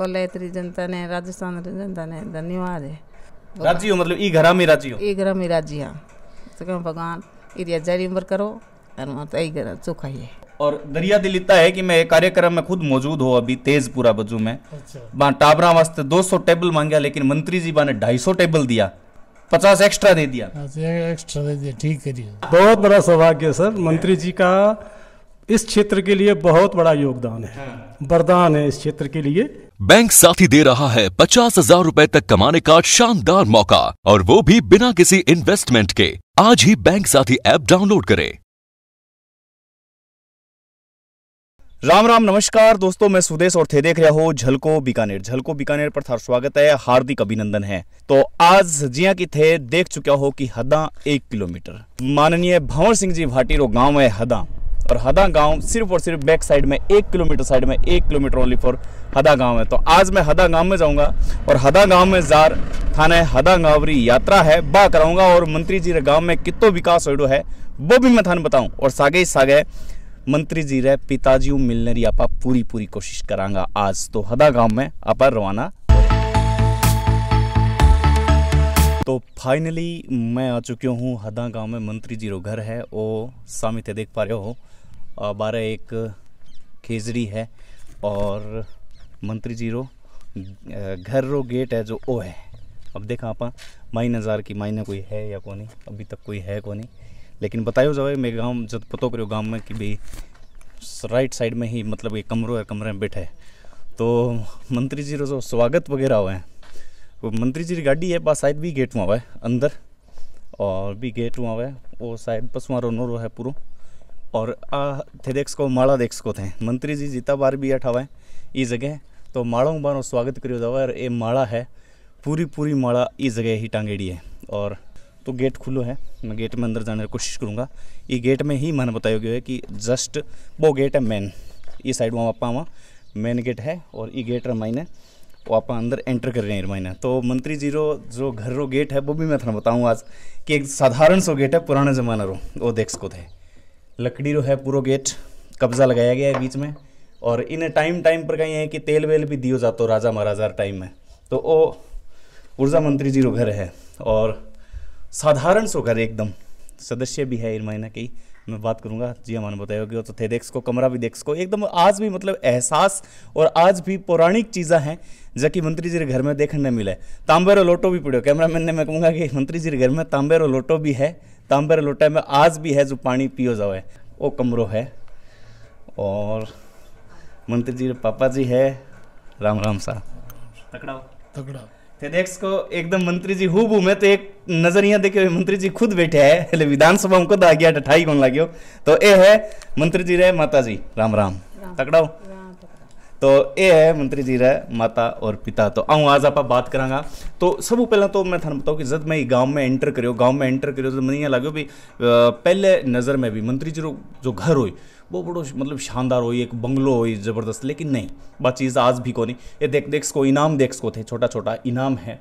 कोलायत्री जनता ने राजस्थान जनता ने धन्यवाद है राजी हो मतलब ई घरा में राजी हो ई घरा में राजी हां तो कहो भगवान इरिया जारी उम्र करो और मत ई घर चोखा ही और दरिया दिल है कि मैं एक कार्यक्रम में खुद मौजूद हो अभी तेजपुरा बजू में अच्छा। बा टाबरा वास्ते 200 टेबल मांगा लेकिन मंत्री जी बा ने 250 टेबल दिया पचास एक्स्ट्रा दे दिया अच्छा, एक्स्ट्रा दे दिया ठीक करिए बहुत बड़ा सौभाग्य सर मंत्री जी का इस क्षेत्र के लिए बहुत बड़ा योगदान है हाँ। वरदान है इस क्षेत्र के लिए बैंक साथी दे रहा है पचास हजार रूपए तक कमाने का शानदार मौका और वो भी बिना किसी इन्वेस्टमेंट के आज ही बैंक साथी ऐप डाउनलोड करें राम राम नमस्कार दोस्तों मैं सुदेश और थे देख रहे हो झलको बीकानेर झलको बीकानेर पर थार स्वागत है हार्दिक अभिनंदन है तो आज जिया की थे देख चुका हो कि हदा एक किलोमीटर माननीय भंवर सिंह जी भाटी रो गांव है हदा और हदा गांव सिर्फ और सिर्फ बैक साइड में एक किलोमीटर साइड में एक किलोमीटर ओनली फॉर हदा गांव है तो आज मैं हदा गांव में जाऊंगा और हदा गांव में जार थाने हदा गांवरी यात्रा है बा कराऊंगा और मंत्री जी रे गाँव में कितो विकास हो है वो भी मैं थाना बताऊँ और सागे सागे मंत्री जी रे पिताजी मिलने री आपा पूरी पूरी कोशिश करांगा आज तो हदा गाँव में आप रवाना तो फाइनली मैं आ चुकी हूँ हदा गांव में मंत्री जी रो घर है और सामित देख पा रहे हो बारह एक खेजरी है और मंत्री जीरो घर रो गेट है जो ओ है अब देखा आप माइन हज़ार की मायने कोई है या कोनी अभी तक कोई है कोनी लेकिन बतायो जाए मेरे गाँव जब पतो करो गाँव में कि भाई राइट साइड में ही मतलब ये कमरों है कमरे में बैठे तो मंत्री जी रो स्वागत वगैरह हुआ है वो मंत्री जी की गाड़ी है बस शायद भी गेट में हुआ है अंदर और भी गेट हुआ है वो शायद बस वहाँ रो नो है पूरा और माड़ा थे मंत्री जी દેક્સકો बार भी જીતા બાર બી અઠાવાય એ જગ્યાએ बार માળા स्वागत સ્વાગત કર્યું और ये माड़ा है पूरी पूरी माड़ा इस जगह ही टांगेड़ी है और तो गेट खुलो है मैं गेट में अंदर जाने की कोशिश करूँगा ये गेट में ही मैंने बताया गया है कि जस्ट वो गेट है मेन ये साइड वहाँ आप वहाँ मेन गेट है और ये गेट रमाइने वो आप अंदर एंटर कर रहे हैं रमाइने तो मंत्री जी रो जो घर रो गेट है वो भी मैं थोड़ा बताऊँगा आज कि एक साधारण सो गेट है पुराने ज़माना रो वो देख सको थे लकड़ी रो है पूरा गेट कब्जा लगाया गया है बीच में और इन टाइम टाइम पर कहीं है कि तेल वेल भी दियो जातो राजा महाराजा टाइम में तो वो ऊर्जा मंत्री जी रो घर है और साधारण सो घर एकदम सदस्य भी है इन महीने की मैं बात करूंगा जी हमारे हाँ, बताया कि वो तो थे देख को कमरा भी देख सको एकदम आज भी मतलब एहसास और आज भी पौराणिक चीज़ें हैं जबकि मंत्री जी के घर में देखने मिले तांबेरो लोटो भी पड़ो मैन ने मैं कहूँगा कि मंत्री जी के घर में तांबेरो लोटो भी है तांबेर लोटा में आज भी है जो पानी पियो जाओ है वो कमरों है और मंत्री जी पापा जी है राम राम सा तकड़ा तकड़ा थे देख को एकदम मंत्री जी हु मैं तो एक नजर यहाँ देखियो मंत्री जी खुद बैठे तो है એટલે વિધાનસભામાં ખુદ આ ગયા ઠાઈ કોણ લાગ્યો તો એ હે મંત્રીજી રે માતાજી રામ રામ તકડાવ तो ये है मंत्री जी ਦਾ माता और पिता तो आऊँ आज आप बात करा तो सबू पहले तो मैं थानू बताऊँ कि जब मैं गाँव में एंटर करो गांव में एंटर करियो तो मनिया लगे भी पहले नज़र में भी मंत्री जी जो घर हुई वो बड़ो मतलब शानदार हुई एक बंगलो हुई ज़बरदस्त लेकिन नहीं बात चीज़ आज भी को नहीं ये देख देख को इनाम देख को थे छोटा छोटा इनाम है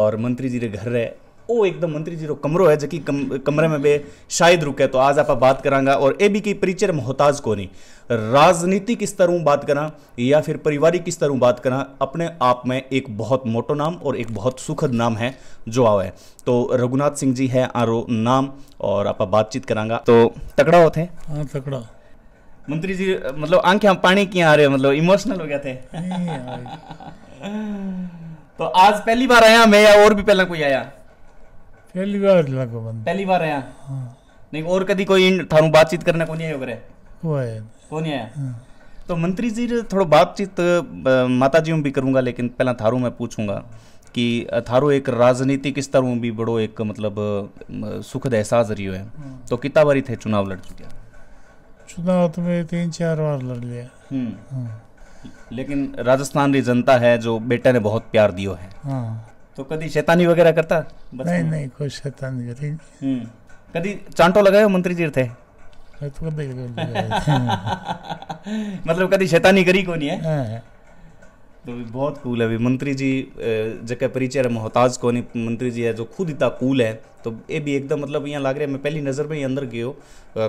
और मंत्री जी के घर रहे ओ एकदम मंत्री जी रो कमरो है जबकि कम, कमरे में बे शायद रुके तो आज आप बात करांगा और ए बी की परिचय मोहताज को नहीं राजनीतिक स्तर बात करा या फिर पारिवारिक स्तर बात करा अपने आप में एक बहुत मोटो नाम और एक बहुत सुखद नाम है जो आवा है तो रघुनाथ सिंह जी है आरो नाम और आप बातचीत करांगा तो तकड़ा होते हैं हाँ तकड़ा मंत्री जी मतलब आंखें पानी क्या आ रहे मतलब इमोशनल हो गया थे तो आज पहली बार आया मैं या और भी पहला कोई आया पहली बार लगो बंद पहली बार आया हाँ। नहीं और कभी कोई थारू बातचीत करने को नहीं आयो करे वो आया को नहीं आया हाँ। तो मंत्री जी थोड़ा बातचीत माता जी में भी करूंगा लेकिन पहला थारू मैं पूछूंगा कि थारो एक राजनीतिक स्तर में भी बड़ो एक मतलब सुखद एहसास रही है हाँ। तो कितना बारी थे चुनाव लड़ चुके चुनाव तो मैं तीन चार बार लड़ लिया हम्म। लेकिन राजस्थान की जनता है जो बेटा ने बहुत प्यार दियो है तो कभी शैतानी वगैरह करता नहीं नहीं कोई शैतानी घरी हम्म. कभी चांटो लगाए मंत्री जी थे तो मतलब कभी शैतानी करी नहीं है तो भी बहुत कूल है अभी मंत्री जी जगह परिचय है मोहताज कौन मंत्री जी है जो खुद इतना कूल है तो ये भी एकदम मतलब यहाँ लग रहा है मैं पहली नज़र में ही अंदर गयो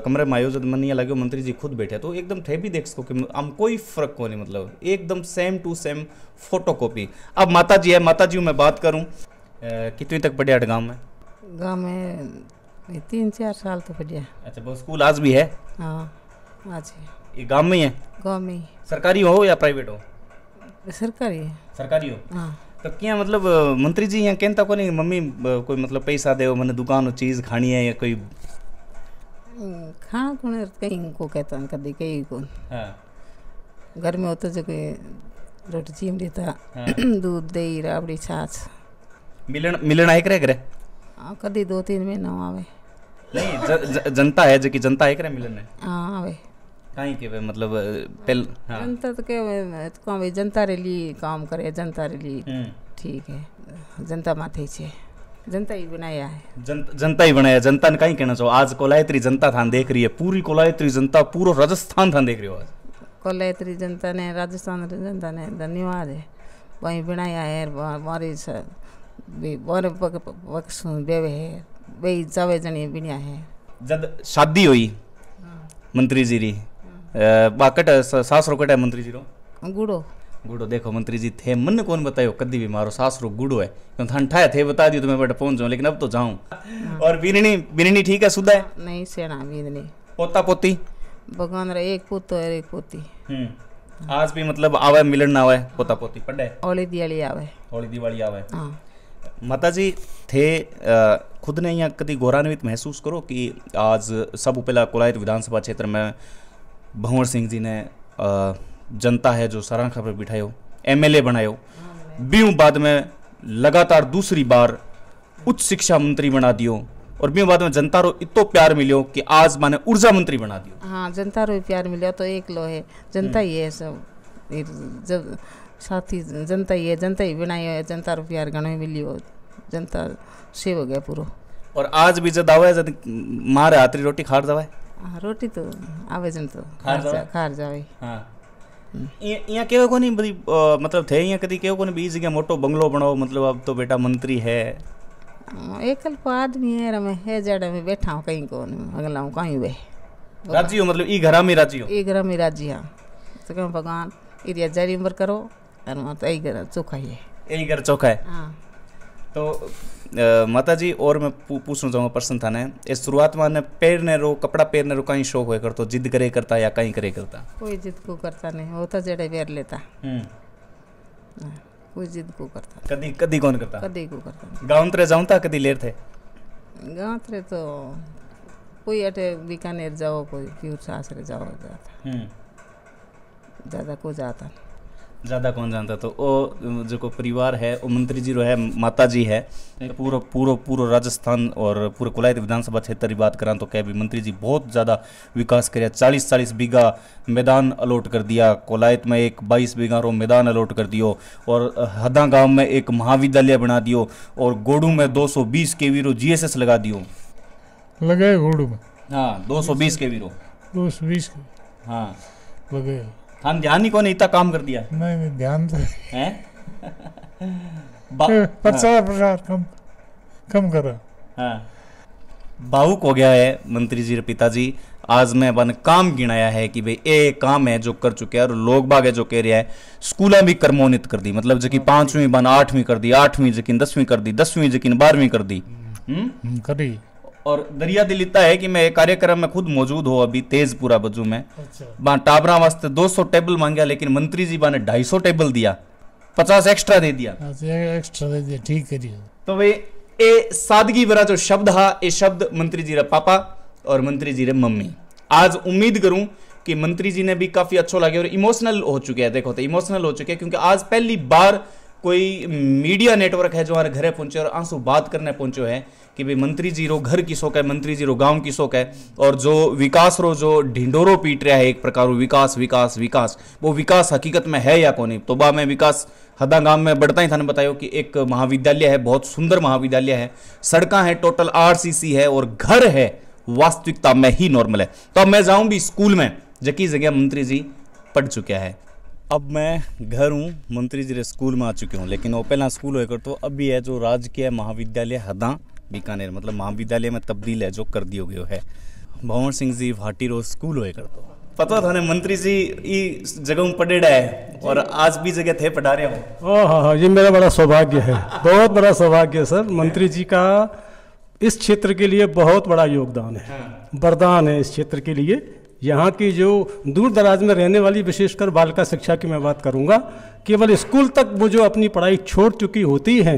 कमरे में आयो जब मन यहाँ लगे मंत्री जी खुद बैठे तो एकदम थे भी देख सको कि हम कोई फर्क को नहीं मतलब एकदम same to same photocopy अब माता जी है माता जी मैं बात करूँ कितनी तक पढ़िया गाँव में गाँव में तीन चार साल तो पढ़िया अच्छा वो स्कूल आज भी है हाँ आज ये गाँव में ही है गाँव में सरकारी हो या प्राइवेट हो सरकारी सरकारी हो हाँ तो क्या मतलब मंत्री जी यहाँ कहता को नहीं मम्मी कोई मतलब पैसा दे मैंने दुकान चीज खानी है या कोई खाना कौन कहीं को कहता है कभी कहीं को हाँ। घर में होता जो कोई रोटी चीम देता हाँ। दूध दही राबड़ी छाछ मिलन मिलन आए करे करे हाँ कभी दो तीन महीना आवे नहीं ज, ज, जनता है जो कि जनता है करे मिलन है हाँ आवे काई के मतलब हाँ। जनता तो के तो जनता रे लिए काम करे जनता रे लिए हम्म। ठीक है जनता माथे छे जनता ही बनाया है जन, जनता ही बनाया जनता ने कहना चाहो आज कोलायत्री जनता थान देख रही है पूरी कोलायत्री जनता राजस्थान थान देख रही कोलायत्री जनता ने राजस्थान जनता ने धन्यवाद है बनाया है बोरे पक्ष देवे है वही जावे जनी है जब शादी हुई हाँ। मंत्री जी री बाकट सासरो कटे मंत्री जी रो गुड़ो गुड़ो देखो मंत्री जी थे मन कौन बतायो कदी भी मारो सासरो गुड़ो है क्यों थन ठाए थे बता दियो तो मैं बट पहुंच जाऊं लेकिन अब तो जाऊं हाँ। और बीननी बीननी ठीक है सुदा है नहीं सेना बीननी पोता पोती भगवान रे एक पोतो है एक पोती हम्म आज भी मतलब आवे मिलन ना आवे पोता पोती पड़े होली दिवाली आवे होली दिवाली आवे हां माता जी थे खुद ने यहाँ कभी गौरवान्वित महसूस करो कि आज सब पहला कोलायत विधानसभा क्षेत्र में भंवर सिंह जी ने जनता है जो सारा खबर एम एल ए बनायो बीऊ बाद में लगातार दूसरी बार उच्च शिक्षा मंत्री बना दियो और बी बाद में जनता रो इतो प्यार मिलो कि आज माने ऊर्जा मंत्री बना दियो हाँ जनता रो प्यार मिलो तो एक लो है जनता हम्म। ही है सब जब साथी जनता ही है जनता ही बनायो है जनता रो प्यार घणो मिलियो जनता सेव हो गया पूरा और आज भी जो दावा है मारे आतरी रोटी खार जावा है हाँ, रोटी तो તો तो खार ને खार ખાર જાવે હા અહીંયા કેવો कोनी बड़ी मतलब थे અહીંયા કદી કેવો कोनी बीज જગ્યા मोटो बंगलो बनाओ मतलब अब तो बेटा मंत्री है हाँ, एकल को आदमी है रमे है जड़ में बैठा हूँ कहीं कोन अगला हूँ कहीं वे राजी हो मतलब ई घर में राजी हो ई घर में राजी हाँ तो कहूँ भगवान इरिया जारी उम्र करो और मत तो घर चोखा ही है यही घर चोखा है हाँ तो माता जी और मैं पूछना चाहूँगा प्रश्न था थाने ये शुरुआत में ने पैर ने रो कपड़ा पैर ने रो कहीं शौक हुआ करतो जिद करे करता या कहीं करे करता कोई जिद को करता नहीं वो तो जड़े पैर लेता हम्म। हाँ, कोई जिद को करता कदी कदी कौन करता कदी को करता गाँव तेरे जाऊँ था कदी लेर थे गाँव तेरे तो कोई अटे बीकानेर जाओ कोई प्यूर सासरे जाओ जाता हम्म। ज़्यादा को जाता नहीं ज़्यादा कौन जानता तो ओ जो परिवार है वो मंत्री जी रो है माता जी है तो पूरा पूरा पूरा राजस्थान और पूरे कोलायत विधानसभा क्षेत्र की बात करा तो कह भी मंत्री जी बहुत ज़्यादा विकास कर चालीस चालीस बीघा मैदान अलॉट कर दिया कोलायत में एक बाईस बीघा रो मैदान अलॉट कर दियो और हदा गाँव में एक महाविद्यालय बना दियो और गोडू में दो सौ बीस के वी रो जी एस एस लगा दियो लगाए गोडू में हाँ दो सौ बीस के वी रो दो सौ बीस हाँ लगाया हम ध्यान ही कौन इतना काम कर दिया नहीं ध्यान तो है हाँ। प्रचार कम कम करो हाँ भावुक हो गया है मंत्री जी पिताजी आज मैं बन काम गिनाया है कि भाई एक काम है जो कर चुके हैं और लोग बाग है जो कह रहा है स्कूल भी कर्मोन्नत कर दी मतलब जकी हाँ। पांचवी बन आठवीं कर दी आठवीं जकिन दसवीं कर दी दसवीं जकिन बारहवीं कर दी हम्म। हम्म? करी और दरिया दिल इतना है कि मैं कार्यक्रम में खुद मौजूद हूँ अभी तेजपुरा बजू में अच्छा। टाबरा वास्ते 200 टेबल मांगा लेकिन मंत्री जी बाने 250 टेबल दिया 50 एक्स्ट्रा दे दिया अच्छा, एक्स्ट्रा दे दिया ठीक करिए तो भाई ए सादगी वाला जो शब्द हा ये शब्द मंत्री जी रे पापा और मंत्री जी रे मम्मी आज उम्मीद करूँ कि मंत्री जी ने भी काफी अच्छा लगे और इमोशनल हो चुके हैं देखो तो इमोशनल हो चुके हैं क्योंकि आज पहली बार कोई मीडिया नेटवर्क है जो हमारे घरे पहुंचे और आंसू बात करने पहुंचो है कि भाई मंत्री जी रो घर की शोक है मंत्री जी रो गांव की शोक है और जो विकास रो जो ढिंडोरो पीट रहा है एक प्रकार विकास विकास विकास वो विकास हकीकत में है या कोनी तो बा में विकास हदा गांव में बढ़ता ही थाने बतायो कि एक महाविद्यालय है बहुत सुंदर महाविद्यालय है सड़क है टोटल आर है और घर है वास्तविकता में ही नॉर्मल है तो अब मैं जाऊं भी स्कूल में जकी जगह मंत्री जी पढ़ चुका है अब मैं घर हूँ मंत्री जी स्कूल में आ चुके हूँ लेकिन वो पहला स्कूल हो तो अभी है जो राजकीय महाविद्यालय हदा बीकानेर मतलब महाविद्यालय में तब्दील है जो कर दियो गयो है भवन सिंह जी भाटी रोज स्कूल हो तो पता था ने मंत्री जी ई जगह में पढ़ेड़ा है और आज भी जगह थे पढ़ा रहे हो हाँ, हाँ हाँ ये मेरा बड़ा सौभाग्य है बहुत बड़ा सौभाग्य है सर मंत्री जी का इस क्षेत्र के लिए बहुत बड़ा योगदान है हाँ। वरदान है इस क्षेत्र के लिए यहाँ की जो दूर दराज में रहने वाली विशेषकर बालिका शिक्षा की मैं बात करूँगा केवल स्कूल तक वो जो अपनी पढ़ाई छोड़ चुकी होती हैं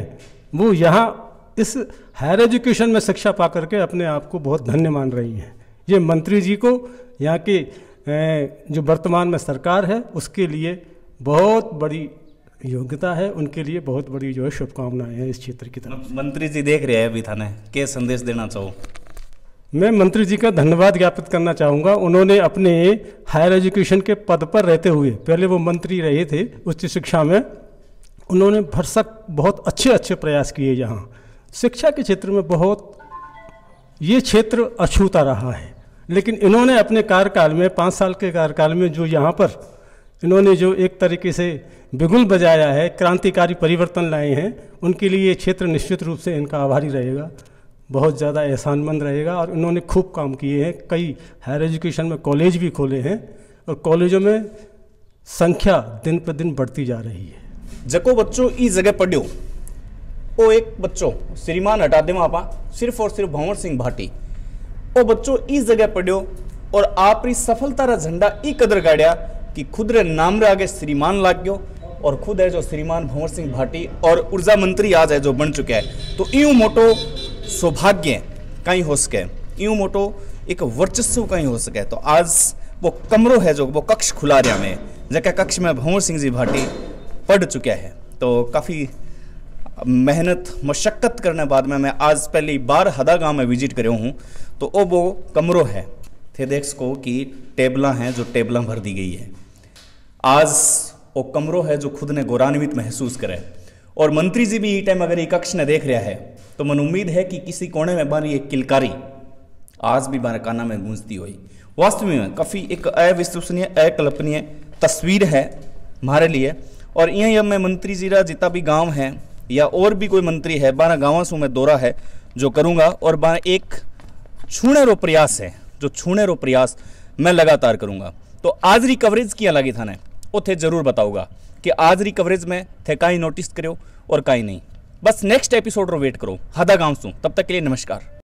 वो यहाँ इस हायर एजुकेशन में शिक्षा पा करके अपने आप को बहुत धन्य मान रही हैं ये मंत्री जी को यहाँ के जो वर्तमान में सरकार है उसके लिए बहुत बड़ी योग्यता है उनके लिए बहुत बड़ी जो है शुभकामनाएं हैं इस क्षेत्र की तरफ मंत्री जी देख रहे हैं अभी थाने के संदेश देना चाहो मैं मंत्री जी का धन्यवाद ज्ञापित करना चाहूँगा उन्होंने अपने हायर एजुकेशन के पद पर रहते हुए पहले वो मंत्री रहे थे उच्च शिक्षा में उन्होंने भरसक बहुत अच्छे अच्छे प्रयास किए यहाँ शिक्षा के क्षेत्र में बहुत ये क्षेत्र अछूता रहा है लेकिन इन्होंने अपने कार्यकाल में पाँच साल के कार्यकाल में जो यहाँ पर इन्होंने जो एक तरीके से बिगुल बजाया है क्रांतिकारी परिवर्तन लाए हैं उनके लिए ये क्षेत्र निश्चित रूप से इनका आभारी रहेगा बहुत ज़्यादा एहसानमंद रहेगा और उन्होंने खूब काम किए हैं कई हायर एजुकेशन में कॉलेज भी खोले हैं और कॉलेजों में संख्या दिन पर दिन बढ़ती जा रही है जको बच्चों इस जगह पढ़ो ओ एक बच्चों श्रीमान हटा दे आपा सिर्फ और सिर्फ भंवर सिंह भाटी ओ बच्चों इस जगह पढ़ो और आप री सफलता रा झंडा ई कदर गाड़िया कि खुद रे नाम रे आगे श्रीमान लाग गयो और खुद है जो श्रीमान भंवर सिंह भाटी और ऊर्जा मंत्री आज है जो बन चुके हैं तो यूं मोटो सौभाग्य कहीं हो सके यूँ मोटो एक वर्चस्व कहीं हो सके तो आज वो कमरो है जो वो कक्ष खुला रहा में जैसे कक्ष में भंवर सिंह जी भाटी पढ़ चुके हैं तो काफ़ी मेहनत मशक्क़त करने बाद में मैं आज पहली बार हदा गांव में विजिट करे हूँ तो ओ वो कमरों है थे देख सको कि टेबला हैं जो टेबला भर दी गई है आज वो कमरो है जो खुद ने गौरवान्वित महसूस करे और मंत्री जी भी ये टाइम अगर एक कक्ष ने देख रहा है तो मन उम्मीद है कि किसी कोने में बनी एक किलकारी आज भी बार काना में गूंजती हुई वास्तव में काफ़ी एक अविश्वसनीय अकल्पनीय तस्वीर है हमारे लिए और यहाँ मैं मंत्री रहा जितना भी गांव है या और भी कोई मंत्री है बारह गाँव से मैं दौरा है जो करूँगा और बारह एक छूने रो प्रयास है जो छूने रो प्रयास मैं लगातार करूँगा तो आज रिकवरेज किया लगी थाने उतें जरूर बताऊँगा कि आज री कवरेज में थे काई नोटिस करो और काई नहीं बस नेक्स्ट एपिसोड रो वेट करो हदा गांव सू तब तक के लिए नमस्कार